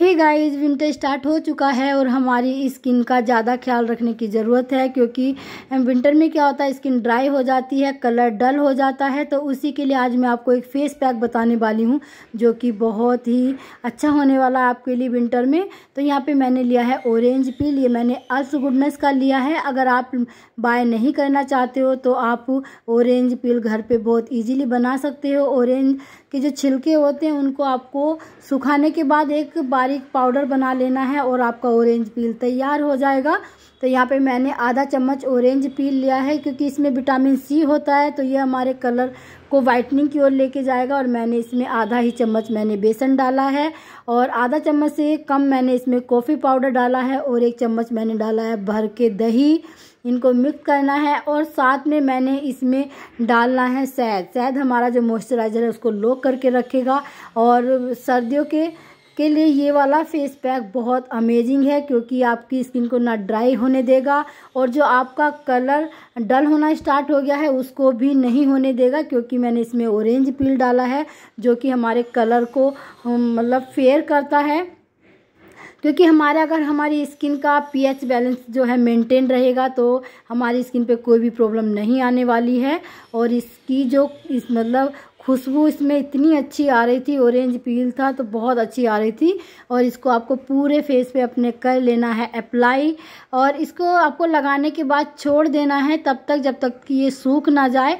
hey guys winter start हो चुका है और हमारी स्किन का ज़्यादा ख्याल रखने की ज़रूरत है क्योंकि विंटर में क्या होता है स्किन ड्राई हो जाती है कलर डल हो जाता है तो उसी के लिए आज मैं आपको एक फेस पैक बताने वाली हूँ जो कि बहुत ही अच्छा होने वाला है आपके लिए विंटर में तो यहाँ पे मैंने लिया है ऑरेंज पील ये मैंने अल्स गुडनेस का लिया है अगर आप बाय नहीं करना चाहते हो तो आप ऑरेंज पील घर पर बहुत ईजिली बना सकते हो ऑरेंज के जो छिलके होते हैं उनको आपको सुखाने के बाद एक बार बारीक पाउडर बना लेना है और आपका ऑरेंज पील तैयार हो जाएगा तो यहाँ पे मैंने आधा चम्मच ऑरेंज पील लिया है क्योंकि इसमें विटामिन सी होता है तो ये हमारे कलर को वाइटनिंग की ओर लेके जाएगा और मैंने इसमें आधा ही चम्मच मैंने बेसन डाला है और आधा चम्मच से कम मैंने इसमें कॉफ़ी पाउडर डाला है और एक चम्मच मैंने डाला है भर के दही इनको मिक्स करना है और साथ में मैंने इसमें डालना है सैद सैद हमारा जो मॉइस्चराइज़र है उसको लो करके रखेगा और सर्दियों के के लिए ये वाला फेस पैक बहुत अमेजिंग है क्योंकि आपकी स्किन को ना ड्राई होने देगा और जो आपका कलर डल होना स्टार्ट हो गया है उसको भी नहीं होने देगा क्योंकि मैंने इसमें ऑरेंज पील डाला है जो कि हमारे कलर को मतलब फेयर करता है क्योंकि हमारा अगर हमारी स्किन का पीएच बैलेंस जो है मेंटेन रहेगा तो हमारी स्किन पे कोई भी प्रॉब्लम नहीं आने वाली है और इसकी जो इस मतलब खुशबू इसमें इतनी अच्छी आ रही थी ऑरेंज पील था तो बहुत अच्छी आ रही थी और इसको आपको पूरे फेस पे अपने कर लेना है अप्लाई और इसको आपको लगाने के बाद छोड़ देना है तब तक जब तक कि ये सूख ना जाए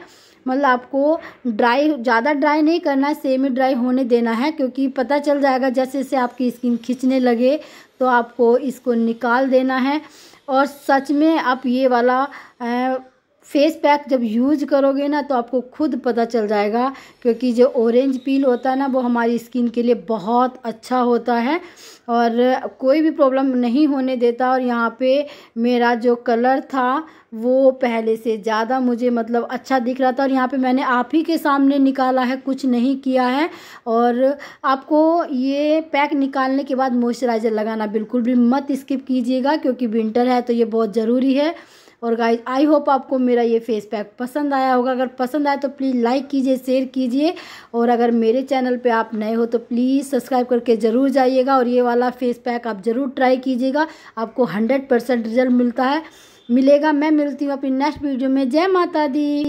मतलब आपको ड्राई ज़्यादा ड्राई नहीं करना है सेमी ड्राई होने देना है क्योंकि पता चल जाएगा जैसे जैसे आपकी स्किन खींचने लगे तो आपको इसको निकाल देना है और सच में आप ये वाला फेस पैक जब यूज करोगे ना तो आपको खुद पता चल जाएगा क्योंकि जो ऑरेंज पील होता है ना वो हमारी स्किन के लिए बहुत अच्छा होता है और कोई भी प्रॉब्लम नहीं होने देता और यहाँ पे मेरा जो कलर था वो पहले से ज़्यादा मुझे मतलब अच्छा दिख रहा था और यहाँ पे मैंने आप ही के सामने निकाला है कुछ नहीं किया है और आपको ये पैक निकालने के बाद मॉइस्चराइज़र लगाना बिल्कुल भी मत स्किप कीजिएगा क्योंकि विंटर है तो ये बहुत ज़रूरी है और गाइज आई होप आपको मेरा ये फेस पैक पसंद आया होगा अगर पसंद आया तो प्लीज़ लाइक कीजिए शेयर कीजिए और अगर मेरे चैनल पे आप नए हो तो प्लीज़ सब्सक्राइब करके ज़रूर जाइएगा और ये वाला फेस पैक आप ज़रूर ट्राई कीजिएगा आपको हंड्रेड रिजल्ट मिलता है मिलेगा मैं मिलती हूँ अपनी नेक्स्ट वीडियो में जय माता दी